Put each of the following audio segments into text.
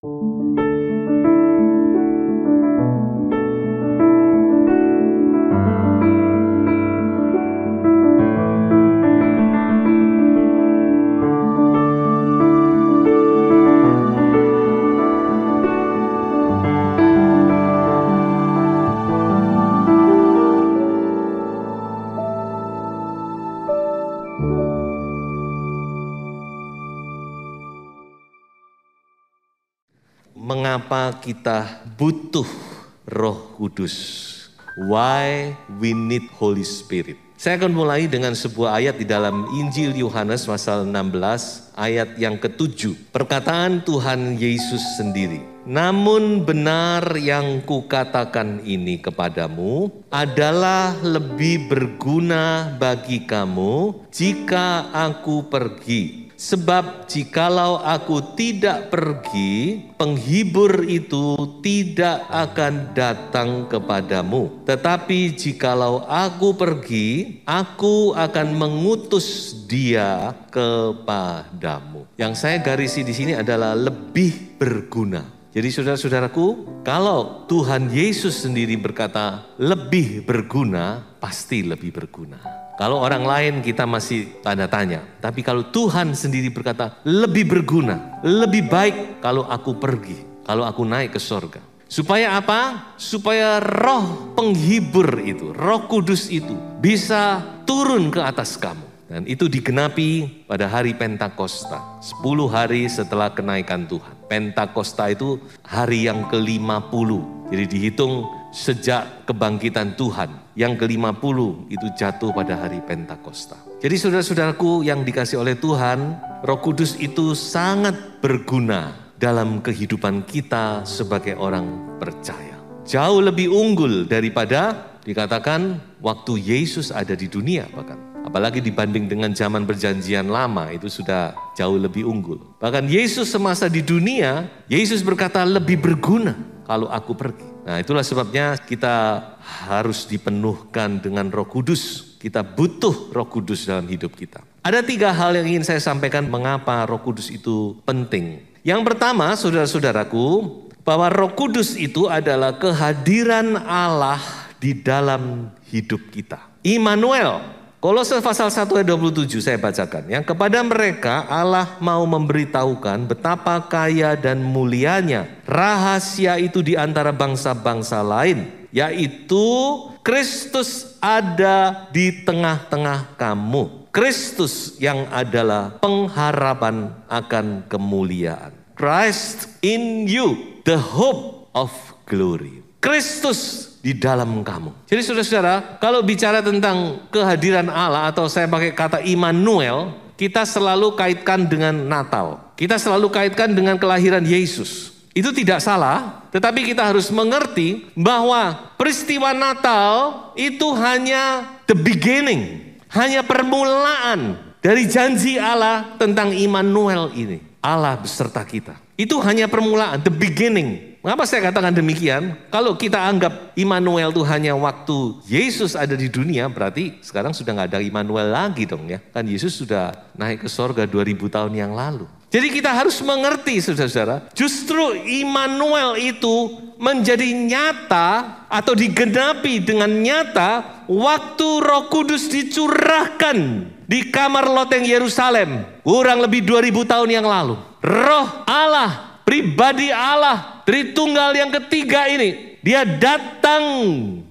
Thank you. kenapa kita butuh Roh Kudus. Why we need Holy Spirit. Saya akan mulai dengan sebuah ayat di dalam Injil Yohanes pasal 16 ayat yang ketujuh. Perkataan Tuhan Yesus sendiri. Namun benar yang kukatakan ini kepadamu adalah lebih berguna bagi kamu jika aku pergi Sebab jikalau aku tidak pergi, penghibur itu tidak akan datang kepadamu. Tetapi jikalau aku pergi, aku akan mengutus dia kepadamu. Yang saya garisi di sini adalah lebih berguna jadi saudara-saudaraku, kalau Tuhan Yesus sendiri berkata lebih berguna, pasti lebih berguna. Kalau orang lain kita masih tanda tanya. Tapi kalau Tuhan sendiri berkata lebih berguna, lebih baik kalau aku pergi, kalau aku naik ke sorga. Supaya apa? Supaya roh penghibur itu, roh kudus itu bisa turun ke atas kamu. Dan itu digenapi pada hari Pentakosta, 10 hari setelah kenaikan Tuhan. Pentakosta itu hari yang ke-50. Jadi dihitung sejak kebangkitan Tuhan. Yang ke-50 itu jatuh pada hari Pentakosta. Jadi saudara-saudaraku yang dikasih oleh Tuhan, Roh Kudus itu sangat berguna dalam kehidupan kita sebagai orang percaya. Jauh lebih unggul daripada dikatakan waktu Yesus ada di dunia bahkan. Apalagi dibanding dengan zaman perjanjian lama itu sudah jauh lebih unggul. Bahkan Yesus semasa di dunia, Yesus berkata lebih berguna kalau aku pergi. Nah itulah sebabnya kita harus dipenuhkan dengan roh kudus. Kita butuh roh kudus dalam hidup kita. Ada tiga hal yang ingin saya sampaikan mengapa roh kudus itu penting. Yang pertama saudara-saudaraku, bahwa roh kudus itu adalah kehadiran Allah di dalam hidup kita. Immanuel Kolose pasal 1 ayat 27 saya bacakan. Yang kepada mereka Allah mau memberitahukan betapa kaya dan mulianya rahasia itu di antara bangsa-bangsa lain. Yaitu Kristus ada di tengah-tengah kamu. Kristus yang adalah pengharapan akan kemuliaan. Christ in you, the hope of glory. Kristus di dalam kamu. Jadi saudara-saudara, kalau bicara tentang kehadiran Allah atau saya pakai kata Immanuel, kita selalu kaitkan dengan Natal. Kita selalu kaitkan dengan kelahiran Yesus. Itu tidak salah, tetapi kita harus mengerti bahwa peristiwa Natal itu hanya the beginning, hanya permulaan dari janji Allah tentang Immanuel ini. Allah beserta kita. Itu hanya permulaan, the beginning. Mengapa saya katakan demikian? Kalau kita anggap Immanuel itu hanya waktu Yesus ada di dunia, berarti sekarang sudah nggak ada Immanuel lagi dong ya. Kan Yesus sudah naik ke sorga 2000 tahun yang lalu. Jadi kita harus mengerti saudara-saudara, justru Immanuel itu menjadi nyata atau digenapi dengan nyata waktu roh kudus dicurahkan di kamar loteng Yerusalem kurang lebih 2000 tahun yang lalu. Roh Allah pribadi Allah Tritunggal yang ketiga ini dia datang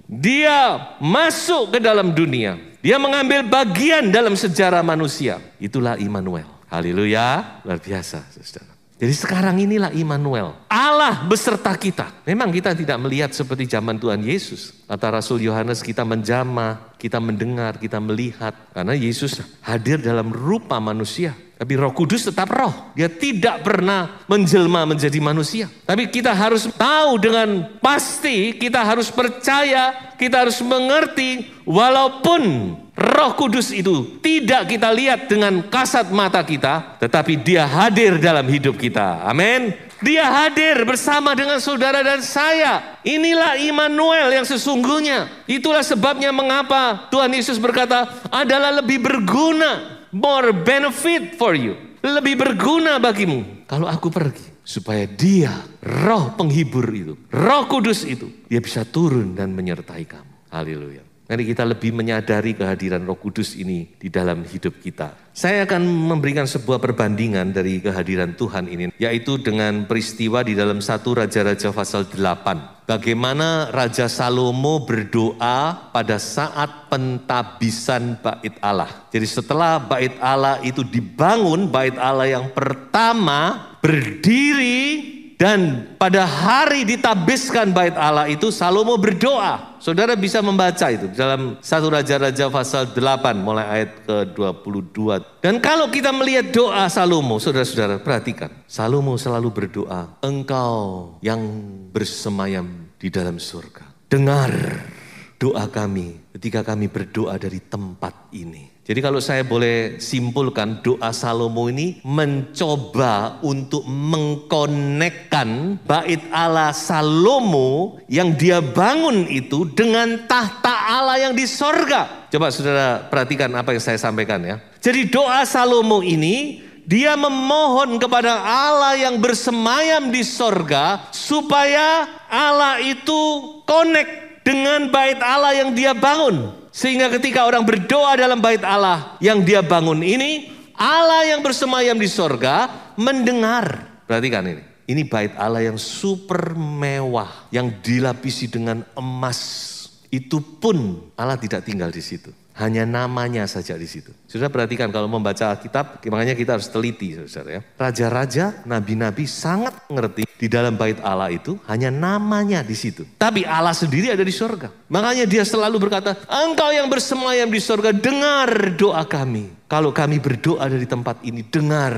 dia masuk ke dalam dunia dia mengambil bagian dalam sejarah manusia itulah Immanuel haleluya luar biasa saudara jadi sekarang inilah Immanuel. Allah beserta kita. Memang kita tidak melihat seperti zaman Tuhan Yesus. Kata Rasul Yohanes kita menjama, kita mendengar, kita melihat. Karena Yesus hadir dalam rupa manusia. Tapi roh kudus tetap roh. Dia tidak pernah menjelma menjadi manusia. Tapi kita harus tahu dengan pasti, kita harus percaya, kita harus mengerti. Walaupun Roh Kudus itu tidak kita lihat dengan kasat mata kita, tetapi Dia hadir dalam hidup kita. Amin. Dia hadir bersama dengan saudara dan saya. Inilah Immanuel yang sesungguhnya. Itulah sebabnya mengapa Tuhan Yesus berkata, "Adalah lebih berguna, more benefit for you." Lebih berguna bagimu kalau aku pergi supaya dia roh penghibur itu, roh kudus itu, dia bisa turun dan menyertai kamu. Haleluya. Mari kita lebih menyadari kehadiran Roh Kudus ini di dalam hidup kita. Saya akan memberikan sebuah perbandingan dari kehadiran Tuhan ini, yaitu dengan peristiwa di dalam satu Raja-Raja pasal 8. Bagaimana Raja Salomo berdoa pada saat pentabisan bait Allah. Jadi setelah bait Allah itu dibangun, bait Allah yang pertama berdiri dan pada hari ditabiskan bait Allah itu Salomo berdoa. Saudara bisa membaca itu dalam satu Raja-Raja pasal 8 mulai ayat ke-22. Dan kalau kita melihat doa Salomo, saudara-saudara perhatikan. Salomo selalu berdoa, engkau yang bersemayam di dalam surga. Dengar doa kami ketika kami berdoa dari tempat ini. Jadi kalau saya boleh simpulkan doa Salomo ini mencoba untuk mengkonekkan bait Allah Salomo yang dia bangun itu dengan tahta Allah yang di sorga. Coba saudara perhatikan apa yang saya sampaikan ya. Jadi doa Salomo ini dia memohon kepada Allah yang bersemayam di sorga supaya Allah itu connect dengan bait Allah yang dia bangun. Sehingga ketika orang berdoa dalam bait Allah yang dia bangun ini, Allah yang bersemayam di sorga mendengar. Perhatikan ini. Ini bait Allah yang super mewah, yang dilapisi dengan emas. Itu pun Allah tidak tinggal di situ. Hanya namanya saja di situ. Sudah perhatikan kalau membaca Alkitab, makanya kita harus teliti saudara ya. Raja-raja, nabi-nabi sangat mengerti di dalam bait Allah itu hanya namanya di situ. Tapi Allah sendiri ada di sorga. Makanya dia selalu berkata, engkau yang bersemayam di sorga, dengar doa kami. Kalau kami berdoa dari tempat ini, dengar.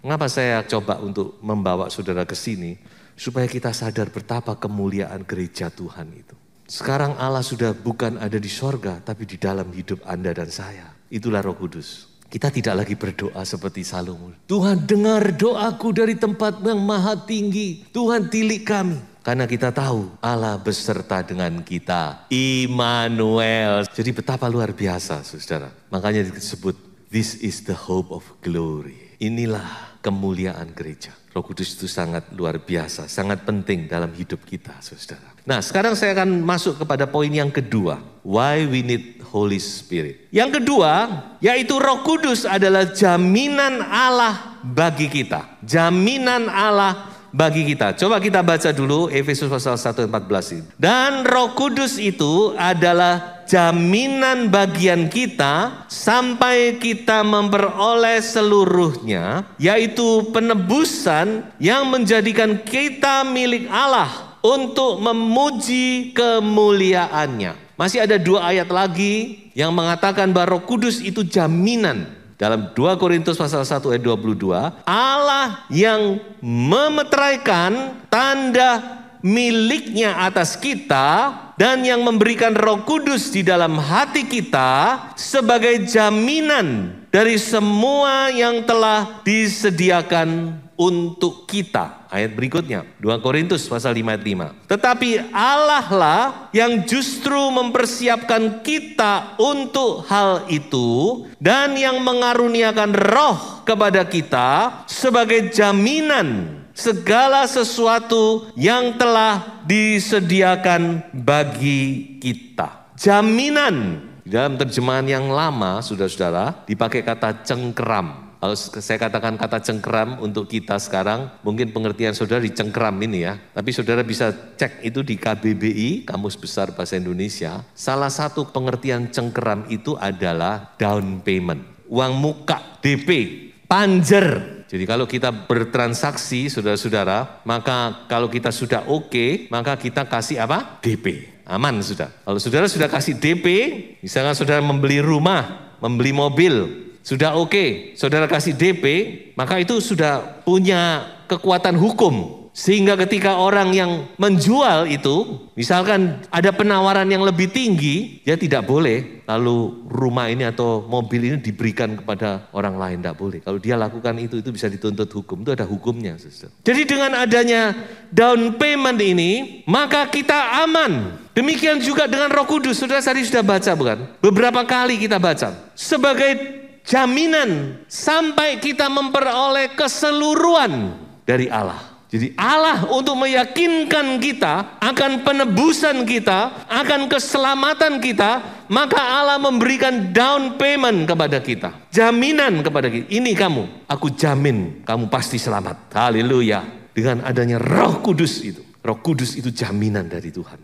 Mengapa saya coba untuk membawa saudara ke sini? Supaya kita sadar betapa kemuliaan gereja Tuhan itu. Sekarang Allah sudah bukan ada di sorga, tapi di dalam hidup Anda dan saya. Itulah roh kudus. Kita tidak lagi berdoa seperti Salomo. Tuhan dengar doaku dari tempat yang maha tinggi. Tuhan tilik kami. Karena kita tahu Allah beserta dengan kita. Immanuel. Jadi betapa luar biasa saudara. Makanya disebut this is the hope of glory. Inilah kemuliaan gereja. Roh Kudus itu sangat luar biasa, sangat penting dalam hidup kita, saudara. Nah, sekarang saya akan masuk kepada poin yang kedua. Why we need Holy Spirit. Yang kedua, yaitu Roh Kudus adalah jaminan Allah bagi kita. Jaminan Allah bagi kita. Coba kita baca dulu Efesus pasal 1 14 ini Dan Roh Kudus itu adalah jaminan bagian kita sampai kita memperoleh seluruhnya, yaitu penebusan yang menjadikan kita milik Allah untuk memuji kemuliaannya. Masih ada dua ayat lagi yang mengatakan bahwa Roh Kudus itu jaminan dalam 2 Korintus pasal 1 ayat 22, Allah yang memeteraikan tanda miliknya atas kita dan yang memberikan Roh Kudus di dalam hati kita sebagai jaminan dari semua yang telah disediakan untuk kita ayat berikutnya. 2 Korintus pasal 5 ayat 5. Tetapi Allah lah yang justru mempersiapkan kita untuk hal itu dan yang mengaruniakan roh kepada kita sebagai jaminan segala sesuatu yang telah disediakan bagi kita. Jaminan dalam terjemahan yang lama, saudara-saudara, dipakai kata cengkeram. Kalau saya katakan kata cengkeram untuk kita sekarang, mungkin pengertian saudara di cengkeram ini ya. Tapi saudara bisa cek itu di KBBI, Kamus Besar Bahasa Indonesia. Salah satu pengertian cengkeram itu adalah down payment. Uang muka, DP, panjer. Jadi kalau kita bertransaksi saudara-saudara, maka kalau kita sudah oke, okay, maka kita kasih apa? DP. Aman sudah. Kalau saudara sudah kasih DP, misalnya saudara membeli rumah, membeli mobil, sudah oke, okay, saudara kasih DP, maka itu sudah punya kekuatan hukum. Sehingga ketika orang yang menjual itu, misalkan ada penawaran yang lebih tinggi, dia tidak boleh lalu rumah ini atau mobil ini diberikan kepada orang lain, tidak boleh. Kalau dia lakukan itu, itu bisa dituntut hukum, itu ada hukumnya. Sister. Jadi dengan adanya down payment ini, maka kita aman. Demikian juga dengan roh kudus, sudah tadi sudah baca bukan? Beberapa kali kita baca. Sebagai jaminan sampai kita memperoleh keseluruhan dari Allah. Jadi Allah untuk meyakinkan kita akan penebusan kita, akan keselamatan kita, maka Allah memberikan down payment kepada kita. Jaminan kepada kita. Ini kamu, aku jamin kamu pasti selamat. Haleluya. Dengan adanya roh kudus itu. Roh kudus itu jaminan dari Tuhan.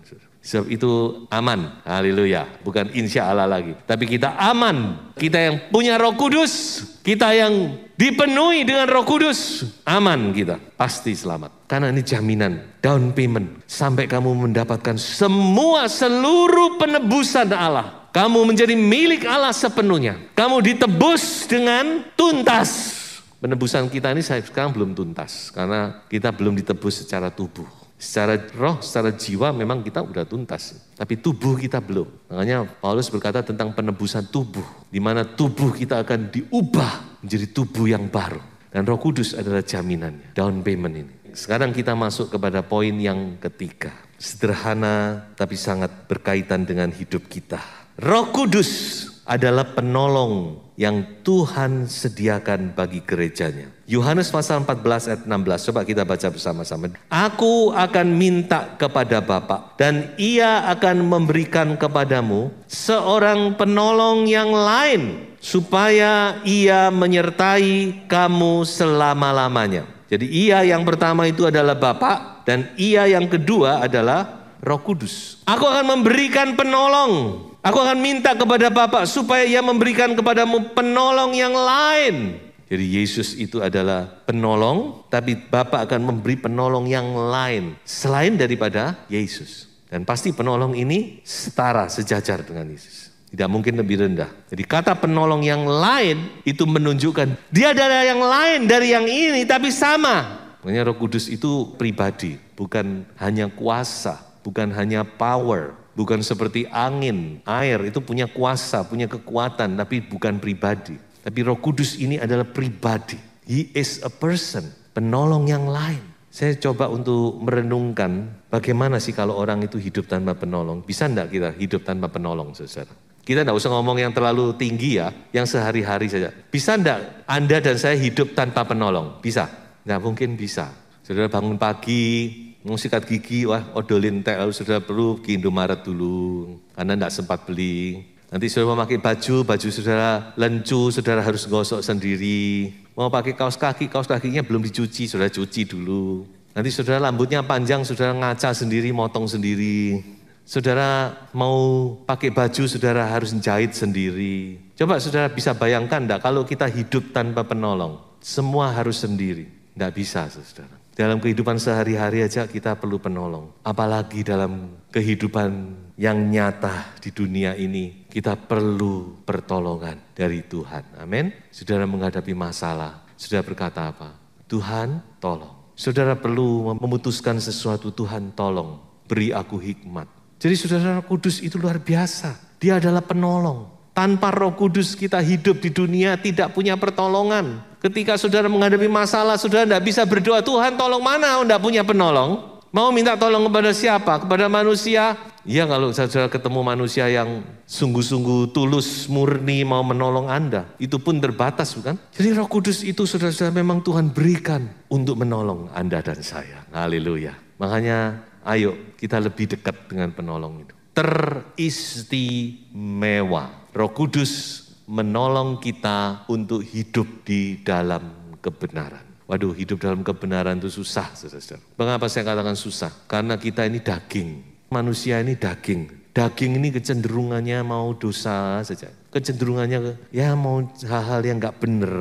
Sebab itu aman, haleluya. Bukan insya Allah lagi. Tapi kita aman. Kita yang punya roh kudus. Kita yang dipenuhi dengan roh kudus. Aman kita. Pasti selamat. Karena ini jaminan. Down payment. Sampai kamu mendapatkan semua seluruh penebusan Allah. Kamu menjadi milik Allah sepenuhnya. Kamu ditebus dengan tuntas. Penebusan kita ini saya sekarang belum tuntas. Karena kita belum ditebus secara tubuh. Secara roh, secara jiwa memang kita udah tuntas, tapi tubuh kita belum. Makanya Paulus berkata tentang penebusan tubuh, di mana tubuh kita akan diubah menjadi tubuh yang baru. Dan Roh Kudus adalah jaminannya, down payment ini. Sekarang kita masuk kepada poin yang ketiga. Sederhana tapi sangat berkaitan dengan hidup kita. Roh Kudus adalah penolong yang Tuhan sediakan bagi gerejanya. Yohanes pasal 14 ayat 16, coba kita baca bersama-sama. Aku akan minta kepada Bapa dan ia akan memberikan kepadamu seorang penolong yang lain supaya ia menyertai kamu selama-lamanya. Jadi ia yang pertama itu adalah Bapa dan ia yang kedua adalah Roh Kudus. Aku akan memberikan penolong. Aku akan minta kepada Bapa supaya Ia memberikan kepadamu penolong yang lain. Jadi Yesus itu adalah penolong, tapi Bapa akan memberi penolong yang lain selain daripada Yesus. Dan pasti penolong ini setara, sejajar dengan Yesus. Tidak mungkin lebih rendah. Jadi kata penolong yang lain itu menunjukkan dia adalah yang lain dari yang ini tapi sama. Makanya Roh Kudus itu pribadi, bukan hanya kuasa bukan hanya power, bukan seperti angin, air itu punya kuasa, punya kekuatan, tapi bukan pribadi. Tapi Roh Kudus ini adalah pribadi. He is a person, penolong yang lain. Saya coba untuk merenungkan bagaimana sih kalau orang itu hidup tanpa penolong. Bisa enggak kita hidup tanpa penolong, saudara? Kita enggak usah ngomong yang terlalu tinggi ya, yang sehari-hari saja. Bisa enggak Anda dan saya hidup tanpa penolong? Bisa? Enggak mungkin bisa. Saudara bangun pagi, Mau gigi, wah odolin lalu sudah perlu ke Indomaret dulu, karena tidak sempat beli. Nanti sudah mau pakai baju, baju saudara lencu, saudara harus gosok sendiri. Mau pakai kaos kaki, kaos kakinya belum dicuci, saudara cuci dulu. Nanti saudara rambutnya panjang, saudara ngaca sendiri, motong sendiri. Saudara mau pakai baju, saudara harus jahit sendiri. Coba saudara bisa bayangkan enggak kalau kita hidup tanpa penolong? Semua harus sendiri. Enggak bisa, saudara. Dalam kehidupan sehari-hari aja kita perlu penolong. Apalagi dalam kehidupan yang nyata di dunia ini, kita perlu pertolongan dari Tuhan. Amin. Saudara menghadapi masalah, saudara berkata apa? Tuhan tolong. Saudara perlu memutuskan sesuatu, Tuhan tolong, beri aku hikmat. Jadi saudara kudus itu luar biasa. Dia adalah penolong. Tanpa roh kudus kita hidup di dunia tidak punya pertolongan. Ketika saudara menghadapi masalah, saudara tidak bisa berdoa, Tuhan tolong mana, tidak punya penolong. Mau minta tolong kepada siapa? Kepada manusia? Ya kalau saudara ketemu manusia yang sungguh-sungguh tulus, murni, mau menolong Anda. Itu pun terbatas bukan? Jadi roh kudus itu saudara-saudara memang Tuhan berikan untuk menolong Anda dan saya. Haleluya. Makanya ayo kita lebih dekat dengan penolong itu. Teristimewa. Roh kudus menolong kita untuk hidup di dalam kebenaran. Waduh, hidup dalam kebenaran itu susah, saudara-saudara. Mengapa saya katakan susah? Karena kita ini daging. Manusia ini daging. Daging ini kecenderungannya mau dosa saja. Kecenderungannya ya mau hal-hal yang nggak bener,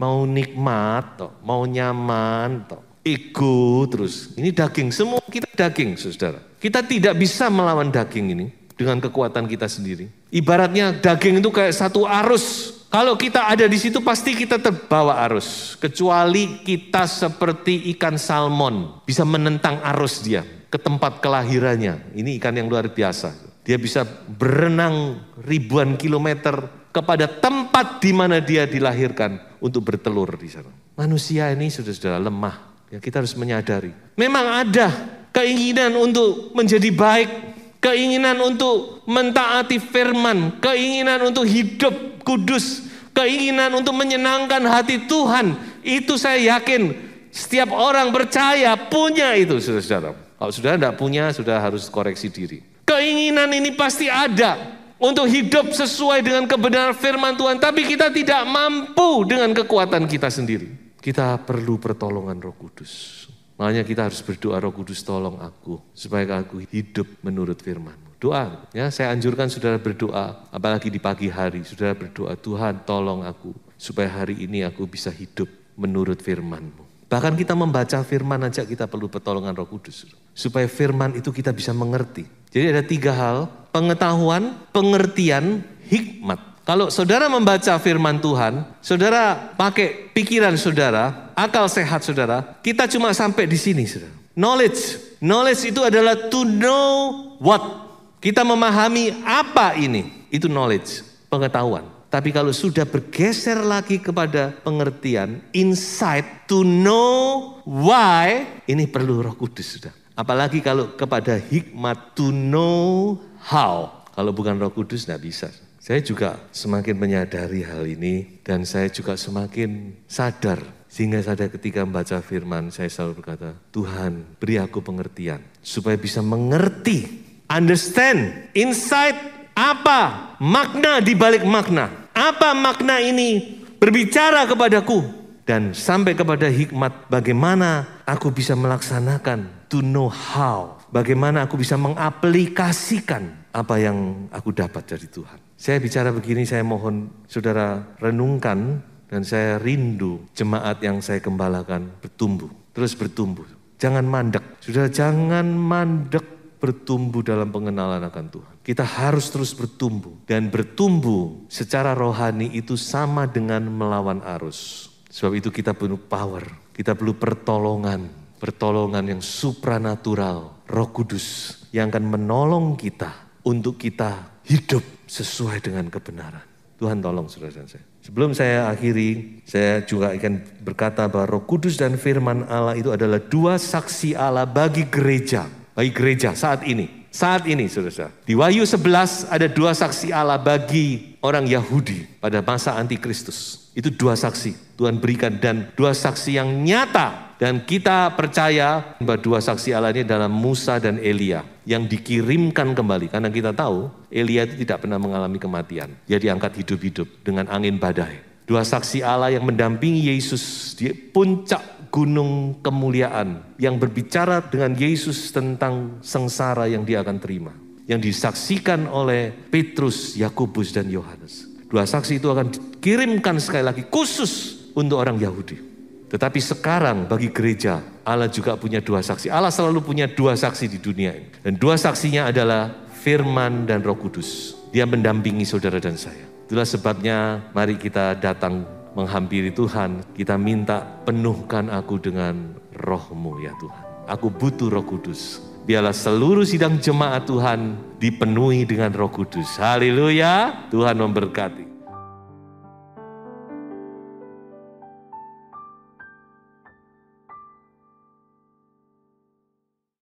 mau nikmat, toh. mau nyaman, toh. ego terus. Ini daging, semua kita daging, saudara. Kita tidak bisa melawan daging ini dengan kekuatan kita sendiri. Ibaratnya daging itu kayak satu arus. Kalau kita ada di situ pasti kita terbawa arus. Kecuali kita seperti ikan salmon. Bisa menentang arus dia ke tempat kelahirannya. Ini ikan yang luar biasa. Dia bisa berenang ribuan kilometer kepada tempat di mana dia dilahirkan untuk bertelur di sana. Manusia ini sudah-sudah lemah. Ya, kita harus menyadari. Memang ada keinginan untuk menjadi baik, keinginan untuk mentaati firman, keinginan untuk hidup kudus, keinginan untuk menyenangkan hati Tuhan, itu saya yakin setiap orang percaya punya itu, saudara-saudara. Kalau sudah tidak punya, sudah harus koreksi diri. Keinginan ini pasti ada untuk hidup sesuai dengan kebenaran firman Tuhan, tapi kita tidak mampu dengan kekuatan kita sendiri. Kita perlu pertolongan Roh Kudus. Makanya kita harus berdoa Roh Kudus tolong aku supaya aku hidup menurut firman doa. Ya, saya anjurkan saudara berdoa, apalagi di pagi hari, saudara berdoa, Tuhan tolong aku, supaya hari ini aku bisa hidup menurut FirmanMu. Bahkan kita membaca firman aja kita perlu pertolongan roh kudus. Supaya firman itu kita bisa mengerti. Jadi ada tiga hal, pengetahuan, pengertian, hikmat. Kalau saudara membaca firman Tuhan, saudara pakai pikiran saudara, akal sehat saudara, kita cuma sampai di sini saudara. Knowledge, knowledge itu adalah to know what. Kita memahami apa ini, itu knowledge, pengetahuan. Tapi kalau sudah bergeser lagi kepada pengertian, insight to know why, ini perlu roh kudus sudah. Apalagi kalau kepada hikmat to know how. Kalau bukan roh kudus, tidak bisa. Saya juga semakin menyadari hal ini dan saya juga semakin sadar sehingga sadar ketika membaca firman saya selalu berkata, Tuhan beri aku pengertian supaya bisa mengerti, understand, insight apa makna di balik makna. Apa makna ini berbicara kepadaku dan sampai kepada hikmat bagaimana aku bisa melaksanakan to know how. Bagaimana aku bisa mengaplikasikan apa yang aku dapat dari Tuhan. Saya bicara begini, saya mohon saudara renungkan dan saya rindu jemaat yang saya gembalakan bertumbuh, terus bertumbuh. Jangan mandek, saudara jangan mandek bertumbuh dalam pengenalan akan Tuhan. Kita harus terus bertumbuh dan bertumbuh secara rohani itu sama dengan melawan arus. Sebab itu kita perlu power, kita perlu pertolongan, pertolongan yang supranatural, Roh Kudus yang akan menolong kita untuk kita hidup sesuai dengan kebenaran. Tuhan tolong saudara dan saya. Sebelum saya akhiri, saya juga akan berkata bahwa Roh Kudus dan firman Allah itu adalah dua saksi Allah bagi gereja, bagi gereja saat ini. Saat ini saudara, -saudara. di Wahyu 11 ada dua saksi Allah bagi orang Yahudi pada masa antikristus. Itu dua saksi Tuhan berikan dan dua saksi yang nyata dan kita percaya bahwa dua saksi Allah ini dalam Musa dan Elia yang dikirimkan kembali. Karena kita tahu Elia itu tidak pernah mengalami kematian. Dia diangkat hidup-hidup dengan angin badai. Dua saksi Allah yang mendampingi Yesus di puncak gunung kemuliaan. Yang berbicara dengan Yesus tentang sengsara yang dia akan terima. Yang disaksikan oleh Petrus, Yakobus dan Yohanes. Dua saksi itu akan dikirimkan sekali lagi khusus untuk orang Yahudi. Tetapi sekarang bagi gereja, Allah juga punya dua saksi. Allah selalu punya dua saksi di dunia ini. Dan dua saksinya adalah firman dan roh kudus. Dia mendampingi saudara dan saya. Itulah sebabnya mari kita datang menghampiri Tuhan. Kita minta penuhkan aku dengan rohmu ya Tuhan. Aku butuh roh kudus. Biarlah seluruh sidang jemaat Tuhan dipenuhi dengan roh kudus. Haleluya. Tuhan memberkati.